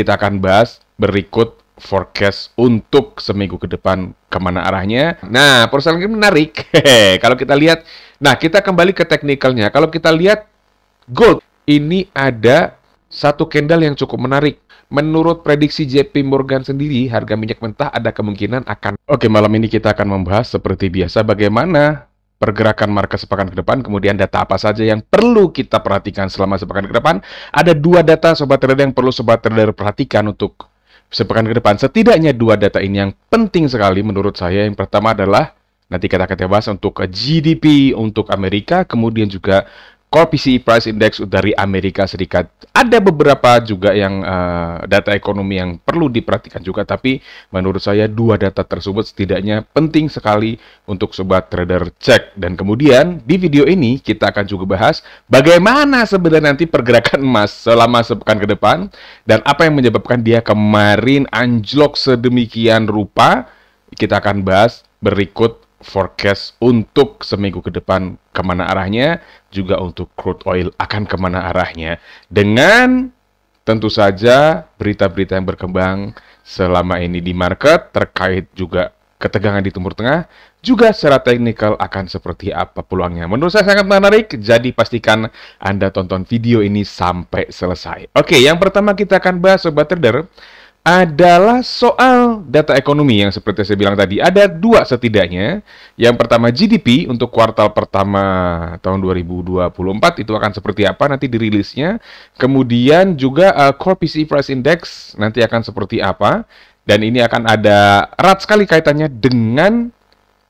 kita akan bahas berikut forecast untuk seminggu ke depan kemana arahnya. Nah, perusahaan ini menarik. kalau kita lihat, nah kita kembali ke teknikalnya. Kalau kita lihat gold, ini ada satu candle yang cukup menarik. Menurut prediksi JP Morgan sendiri, harga minyak mentah ada kemungkinan akan. Oke, malam ini kita akan membahas seperti biasa bagaimana pergerakan market sepekan ke depan, kemudian data apa saja yang perlu kita perhatikan selama sepekan ke depan. Ada dua data sobat trader yang perlu sobat trader perhatikan untuk sepekan ke depan. Setidaknya dua data ini yang penting sekali menurut saya. Yang pertama adalah nanti kita akan bahas untuk GDP untuk Amerika, kemudian juga Core PCE Price Index dari Amerika Serikat. Ada beberapa juga yang uh, data ekonomi yang perlu diperhatikan juga, tapi menurut saya dua data tersebut setidaknya penting sekali untuk sobat trader cek. Dan kemudian di video ini kita akan juga bahas bagaimana sebenarnya nanti pergerakan emas selama sepekan ke depan dan apa yang menyebabkan dia kemarin anjlok sedemikian rupa. Kita akan bahas berikut forecast untuk seminggu ke depan kemana arahnya, juga untuk crude oil akan kemana arahnya. Dengan tentu saja berita-berita yang berkembang selama ini di market terkait juga ketegangan di Timur Tengah, juga secara teknikal akan seperti apa peluangnya. Menurut saya sangat menarik, jadi pastikan Anda tonton video ini sampai selesai. Oke, yang pertama kita akan bahas Sobat Trader, adalah soal data ekonomi yang seperti saya bilang tadi. Ada dua setidaknya. Yang pertama GDP untuk kuartal pertama tahun 2024 itu akan seperti apa nanti dirilisnya. Kemudian juga uh, Core PCE Price Index nanti akan seperti apa. Dan ini akan ada erat sekali kaitannya dengan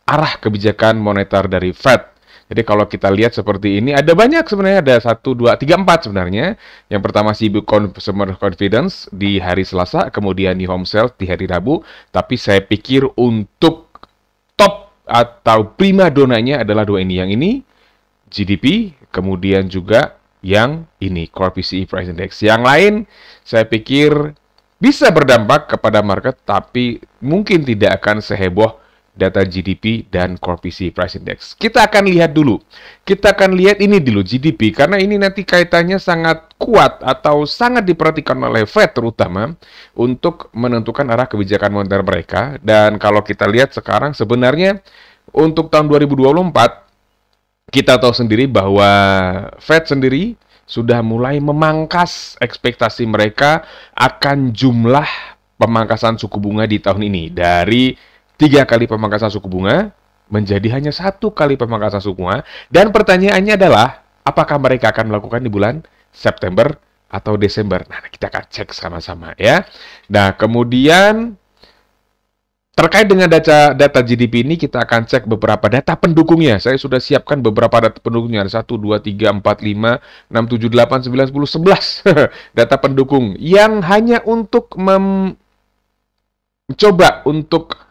arah kebijakan moneter dari Fed. Jadi kalau kita lihat seperti ini ada banyak sebenarnya ada satu dua tiga empat sebenarnya. Yang pertama Shibu Consumer Confidence di hari Selasa, kemudian di Home Sales di hari Rabu. Tapi saya pikir untuk top atau prima donanya adalah dua ini. Yang ini GDP, kemudian juga yang ini Core PCE Price Index. Yang lain saya pikir bisa berdampak kepada market tapi mungkin tidak akan seheboh data GDP dan Core PCE Price Index. Kita akan lihat dulu. Kita akan lihat ini dulu GDP karena ini nanti kaitannya sangat kuat atau sangat diperhatikan oleh Fed terutama untuk menentukan arah kebijakan moneter mereka dan kalau kita lihat sekarang sebenarnya untuk tahun 2024 kita tahu sendiri bahwa Fed sendiri sudah mulai memangkas ekspektasi mereka akan jumlah pemangkasan suku bunga di tahun ini dari tiga kali pemangkasan suku bunga menjadi hanya satu kali pemangkasan suku bunga. Dan pertanyaannya adalah, apakah mereka akan melakukan di bulan September atau Desember? Nah, kita akan cek sama-sama ya. Nah, kemudian terkait dengan data data GDP ini kita akan cek beberapa data pendukungnya. Saya sudah siapkan beberapa data pendukungnya. Ada 1 2 3 4 5 6 7 8 9 10 11 data pendukung yang hanya untuk mencoba untuk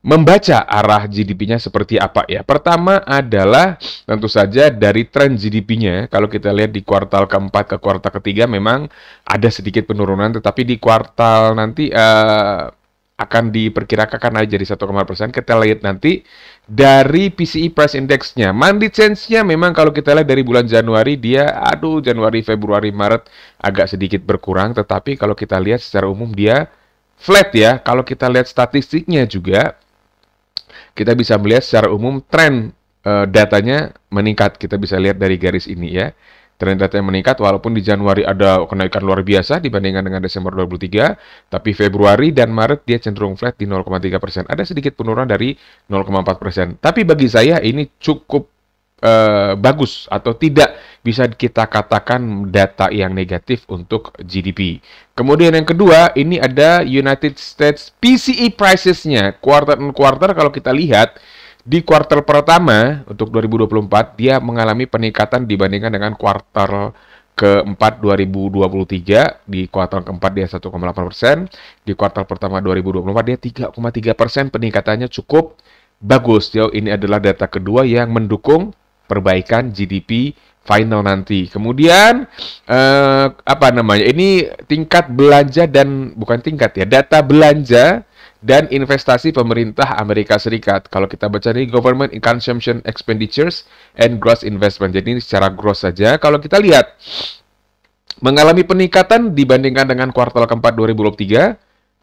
membaca arah GDP-nya seperti apa ya. Pertama adalah tentu saja dari tren GDP-nya. Kalau kita lihat di kuartal keempat ke kuartal ketiga memang ada sedikit penurunan, tetapi di kuartal nanti uh, akan diperkirakan naik jadi 1,5 persen. Kita lihat nanti dari PCE Price Index-nya. Mandi change-nya memang kalau kita lihat dari bulan Januari, dia aduh Januari, Februari, Maret agak sedikit berkurang. Tetapi kalau kita lihat secara umum dia flat ya. Kalau kita lihat statistiknya juga, kita bisa melihat secara umum tren uh, datanya meningkat. Kita bisa lihat dari garis ini ya. Tren datanya meningkat walaupun di Januari ada kenaikan luar biasa dibandingkan dengan Desember 2023, tapi Februari dan Maret dia cenderung flat di 0,3 Ada sedikit penurunan dari 0,4 Tapi bagi saya ini cukup Eh, bagus atau tidak bisa kita katakan data yang negatif untuk GDP. Kemudian yang kedua, ini ada United States PCE prices-nya quarter on quarter kalau kita lihat di kuartal pertama untuk 2024 dia mengalami peningkatan dibandingkan dengan kuartal keempat 2023 di kuartal keempat dia 1,8 persen di kuartal pertama 2024 dia 3,3 persen peningkatannya cukup bagus. Jauh ini adalah data kedua yang mendukung perbaikan GDP final nanti. Kemudian eh, apa namanya? Ini tingkat belanja dan bukan tingkat ya, data belanja dan investasi pemerintah Amerika Serikat. Kalau kita baca ini government consumption expenditures and gross investment. Jadi ini secara gross saja. Kalau kita lihat mengalami peningkatan dibandingkan dengan kuartal keempat 2023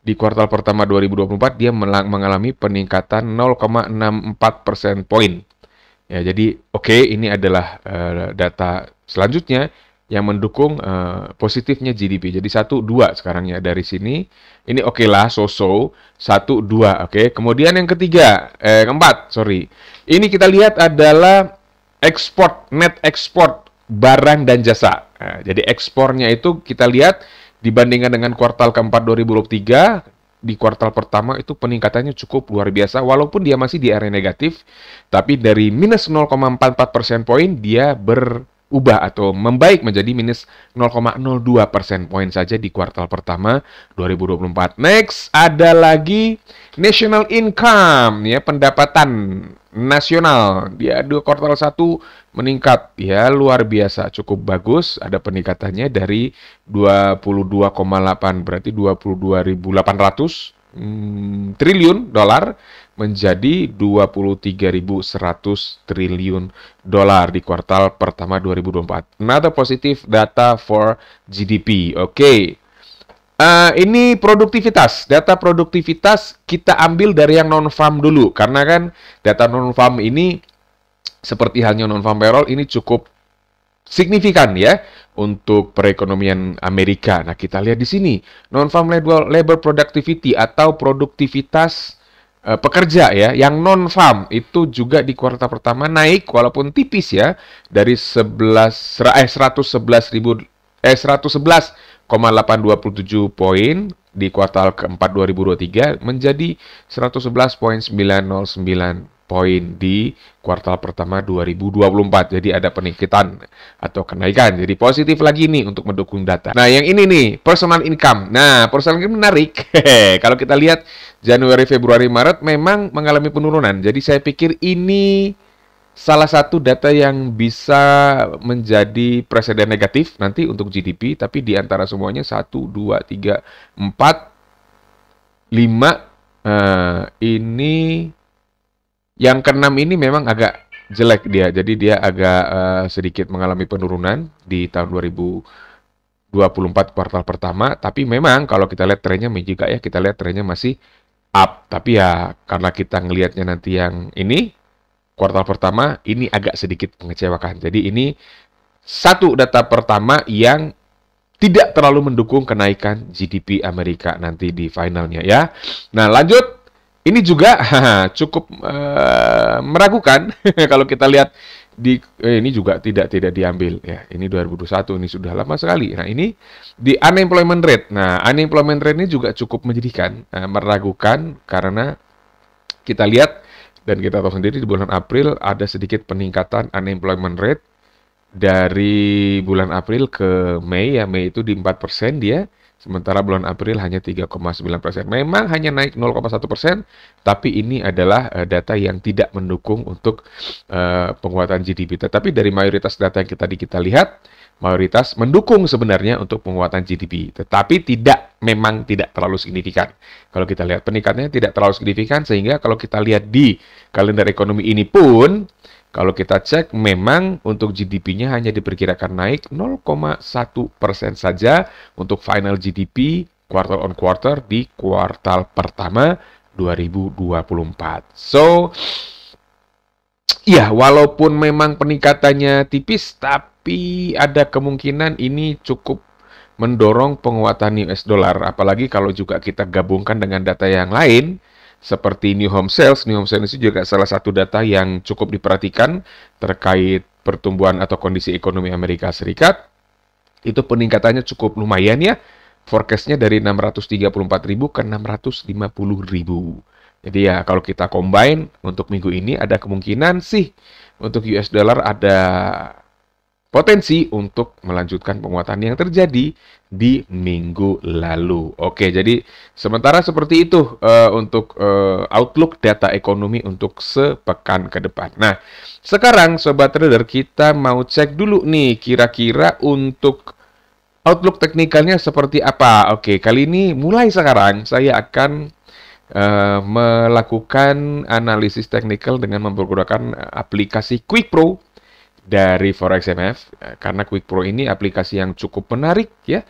di kuartal pertama 2024 dia mengalami peningkatan 0,64 persen poin Ya, jadi oke okay, ini adalah uh, data selanjutnya yang mendukung uh, positifnya GDP. Jadi satu dua sekarang ya dari sini. Ini oke okay lah, so-so satu dua oke. Okay. Kemudian yang ketiga, eh, keempat, sorry. Ini kita lihat adalah ekspor net ekspor barang dan jasa. Nah, jadi ekspornya itu kita lihat dibandingkan dengan kuartal keempat 2023 di kuartal pertama itu peningkatannya cukup luar biasa walaupun dia masih di area negatif tapi dari minus 0,44 persen poin dia ber ubah atau membaik menjadi minus 0,02 persen poin saja di kuartal pertama 2024. Next, ada lagi national income ya pendapatan nasional. Dia dua kuartal satu meningkat ya luar biasa, cukup bagus ada peningkatannya dari 22,8 berarti 22.800 hmm, triliun dolar menjadi 23.100 triliun dolar di kuartal pertama 2024. Another positive data for GDP. Oke. Okay. Uh, ini produktivitas, data produktivitas kita ambil dari yang non farm dulu karena kan data non farm ini seperti halnya non farm payroll ini cukup signifikan ya untuk perekonomian Amerika. Nah, kita lihat di sini non farm labor productivity atau produktivitas Eh, pekerja ya, yang non farm itu juga di kuartal pertama naik walaupun tipis ya dari 11 eh 111 ribu eh 111,827 poin di kuartal keempat 2023 menjadi 111,909 poin di kuartal pertama 2024. Jadi ada peningkatan atau kenaikan. Jadi positif lagi nih untuk mendukung data. Nah, yang ini nih, personal income. Nah, personal income menarik. Kalau kita lihat Januari, Februari, Maret memang mengalami penurunan. Jadi saya pikir ini salah satu data yang bisa menjadi presiden negatif nanti untuk GDP, tapi di antara semuanya 1, 2, 3, 4, 5, Uh, ini yang keenam ini memang agak jelek dia. Jadi dia agak uh, sedikit mengalami penurunan di tahun 2024 kuartal pertama, tapi memang kalau kita lihat trennya juga ya, kita lihat trennya masih up. Tapi ya karena kita ngelihatnya nanti yang ini kuartal pertama ini agak sedikit mengecewakan. Jadi ini satu data pertama yang tidak terlalu mendukung kenaikan GDP Amerika nanti di finalnya ya. Nah, lanjut ini juga cukup uh, meragukan kalau kita lihat di eh, ini juga tidak tidak diambil ya. Ini 2021 ini sudah lama sekali. Nah, ini di unemployment rate. Nah, unemployment rate ini juga cukup menjadikan uh, eh, meragukan karena kita lihat dan kita tahu sendiri di bulan April ada sedikit peningkatan unemployment rate dari bulan April ke Mei ya Mei itu di 4% dia Sementara bulan April hanya 3,9 persen. Memang hanya naik 0,1 persen, tapi ini adalah eh, data yang tidak mendukung untuk eh, penguatan GDP. Tetapi dari mayoritas data yang tadi kita lihat, mayoritas mendukung sebenarnya untuk penguatan GDP, tetapi tidak memang tidak terlalu signifikan. Kalau kita lihat peningkatannya tidak terlalu signifikan sehingga kalau kita lihat di kalender ekonomi ini pun kalau kita cek, memang untuk GDP-nya hanya diperkirakan naik 0,1 persen saja untuk final GDP quarter on quarter di kuartal pertama 2024. So, ya walaupun memang peningkatannya tipis, tapi ada kemungkinan ini cukup mendorong penguatan US dollar. Apalagi kalau juga kita gabungkan dengan data yang lain, seperti new home sales. New home sales itu juga salah satu data yang cukup diperhatikan terkait pertumbuhan atau kondisi ekonomi Amerika Serikat. Itu peningkatannya cukup lumayan ya. Forecastnya dari ribu ke ribu. Jadi ya kalau kita combine untuk minggu ini ada kemungkinan sih untuk US dollar ada potensi untuk melanjutkan penguatan yang terjadi di minggu lalu. Oke, jadi sementara seperti itu uh, untuk uh, outlook data ekonomi untuk sepekan ke depan. Nah, sekarang sobat trader kita mau cek dulu nih kira-kira untuk outlook teknikalnya seperti apa. Oke, kali ini mulai sekarang saya akan uh, melakukan analisis teknikal dengan menggunakan aplikasi Quick Pro dari Forex ForexMF eh, karena Quick Pro ini aplikasi yang cukup menarik ya.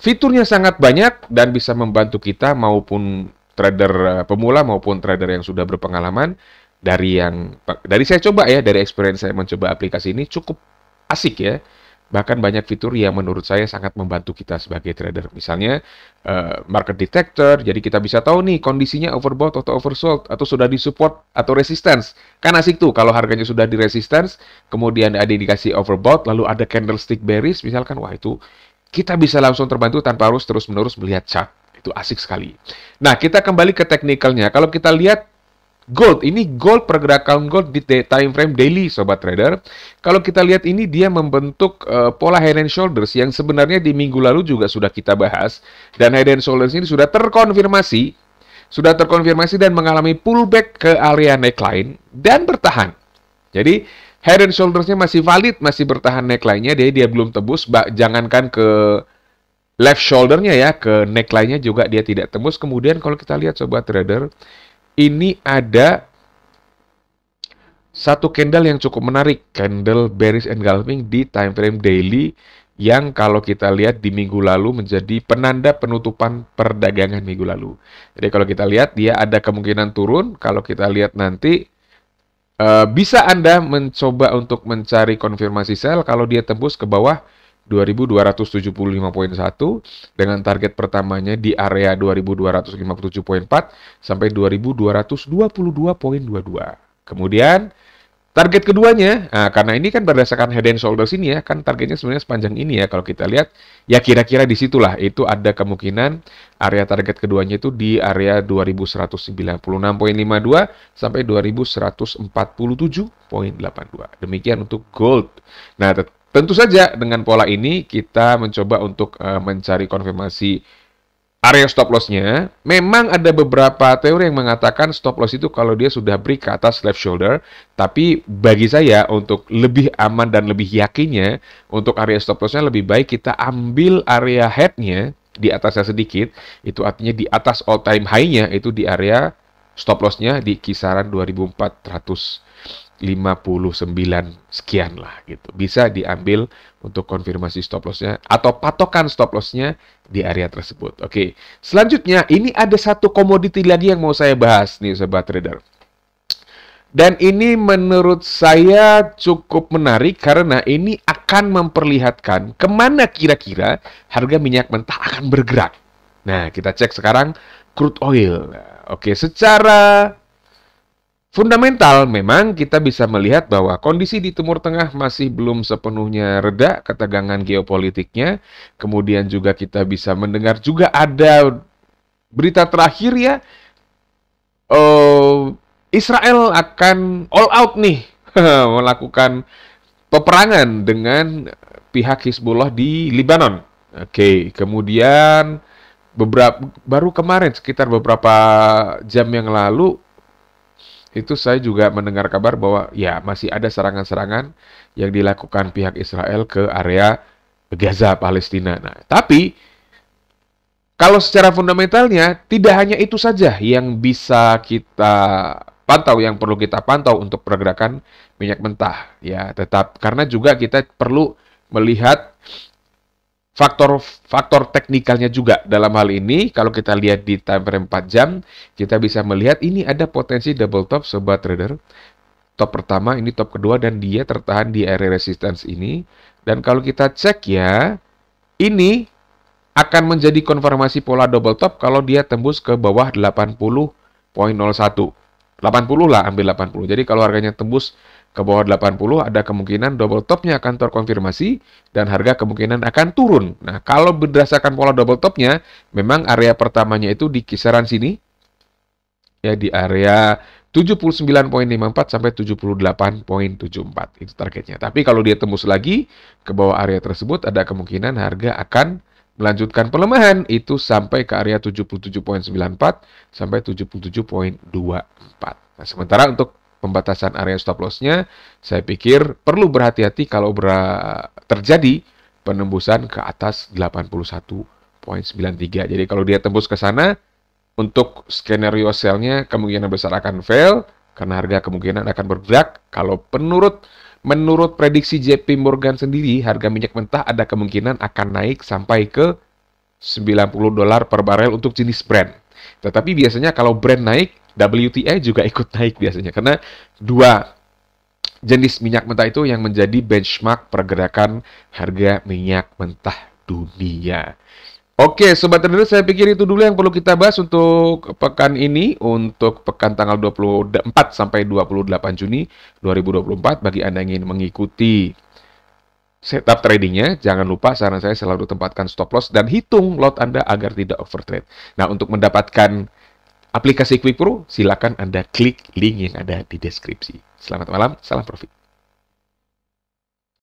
Fiturnya sangat banyak dan bisa membantu kita maupun trader eh, pemula maupun trader yang sudah berpengalaman dari yang dari saya coba ya dari experience saya mencoba aplikasi ini cukup asik ya. Bahkan banyak fitur yang menurut saya sangat membantu kita sebagai trader. Misalnya uh, market detector, jadi kita bisa tahu nih kondisinya overbought atau oversold atau sudah di support atau resistance. Kan asik tuh kalau harganya sudah di resistance, kemudian ada indikasi overbought, lalu ada candlestick bearish misalkan, wah itu kita bisa langsung terbantu tanpa harus terus-menerus melihat chart. Itu asik sekali. Nah, kita kembali ke teknikalnya. Kalau kita lihat gold. Ini gold pergerakan gold di time frame daily sobat trader. Kalau kita lihat ini dia membentuk uh, pola head and shoulders yang sebenarnya di minggu lalu juga sudah kita bahas dan head and shoulders ini sudah terkonfirmasi sudah terkonfirmasi dan mengalami pullback ke area neckline dan bertahan. Jadi head and shouldersnya masih valid, masih bertahan neckline-nya, jadi dia belum tebus. bak, jangankan ke left shoulder-nya ya, ke neckline-nya juga dia tidak tembus. Kemudian kalau kita lihat sobat trader, ini ada satu candle yang cukup menarik, candle bearish engulfing di time frame daily yang kalau kita lihat di minggu lalu menjadi penanda penutupan perdagangan minggu lalu. Jadi kalau kita lihat dia ada kemungkinan turun, kalau kita lihat nanti eh, bisa Anda mencoba untuk mencari konfirmasi sell kalau dia tembus ke bawah 2275.1 dengan target pertamanya di area 2257.4 sampai 2222.22. Kemudian target keduanya, nah, karena ini kan berdasarkan head and shoulders ini ya, kan targetnya sebenarnya sepanjang ini ya kalau kita lihat, ya kira-kira disitulah itu ada kemungkinan area target keduanya itu di area 2196.52 sampai 2147.82. Demikian untuk gold. Nah, Tentu saja dengan pola ini kita mencoba untuk eh, mencari konfirmasi area stop loss-nya. Memang ada beberapa teori yang mengatakan stop loss itu kalau dia sudah break ke atas left shoulder, tapi bagi saya untuk lebih aman dan lebih yakinnya untuk area stop loss-nya lebih baik kita ambil area head-nya di atasnya sedikit, itu artinya di atas all time high-nya itu di area stop loss-nya di kisaran 2400. 59 sekian lah gitu. Bisa diambil untuk konfirmasi stop lossnya atau patokan stop lossnya di area tersebut. Oke, selanjutnya ini ada satu komoditi lagi yang mau saya bahas nih sobat trader. Dan ini menurut saya cukup menarik karena ini akan memperlihatkan kemana kira-kira harga minyak mentah akan bergerak. Nah, kita cek sekarang crude oil. Oke, secara Fundamental memang kita bisa melihat bahwa kondisi di Timur Tengah masih belum sepenuhnya reda ketegangan geopolitiknya. Kemudian juga kita bisa mendengar juga ada berita terakhir ya uh, Israel akan all out nih melakukan peperangan dengan pihak Hizbullah di Lebanon. Oke, kemudian beberapa baru kemarin sekitar beberapa jam yang lalu itu saya juga mendengar kabar bahwa ya masih ada serangan-serangan yang dilakukan pihak Israel ke area Gaza, Palestina. Nah, tapi kalau secara fundamentalnya tidak hanya itu saja yang bisa kita pantau yang perlu kita pantau untuk pergerakan minyak mentah ya tetap karena juga kita perlu melihat faktor faktor teknikalnya juga dalam hal ini kalau kita lihat di time frame 4 jam kita bisa melihat ini ada potensi double top sobat trader top pertama ini top kedua dan dia tertahan di area resistance ini dan kalau kita cek ya ini akan menjadi konfirmasi pola double top kalau dia tembus ke bawah 80.01 80 lah ambil 80 jadi kalau harganya tembus ke bawah 80 ada kemungkinan double topnya akan terkonfirmasi dan harga kemungkinan akan turun. Nah, kalau berdasarkan pola double topnya, memang area pertamanya itu di kisaran sini, ya di area 79.54 sampai 78.74 itu targetnya. Tapi kalau dia tembus lagi ke bawah area tersebut ada kemungkinan harga akan melanjutkan pelemahan itu sampai ke area 77.94 sampai 77.24. Nah, sementara untuk pembatasan area stop lossnya, saya pikir perlu berhati-hati kalau ber terjadi penembusan ke atas 81.93. Jadi kalau dia tembus ke sana, untuk skenario sell-nya kemungkinan besar akan fail karena harga kemungkinan akan bergerak. Kalau menurut menurut prediksi JP Morgan sendiri, harga minyak mentah ada kemungkinan akan naik sampai ke 90 dolar per barel untuk jenis brand. Tetapi biasanya kalau brand naik, WTI juga ikut naik biasanya karena dua jenis minyak mentah itu yang menjadi benchmark pergerakan harga minyak mentah dunia. Oke, sobat trader, saya pikir itu dulu yang perlu kita bahas untuk pekan ini untuk pekan tanggal 24 sampai 28 Juni 2024 bagi Anda yang ingin mengikuti setup tradingnya, jangan lupa saran saya selalu tempatkan stop loss dan hitung lot Anda agar tidak overtrade. Nah, untuk mendapatkan aplikasi Quick Pro, silakan Anda klik link yang ada di deskripsi. Selamat malam, salam profit.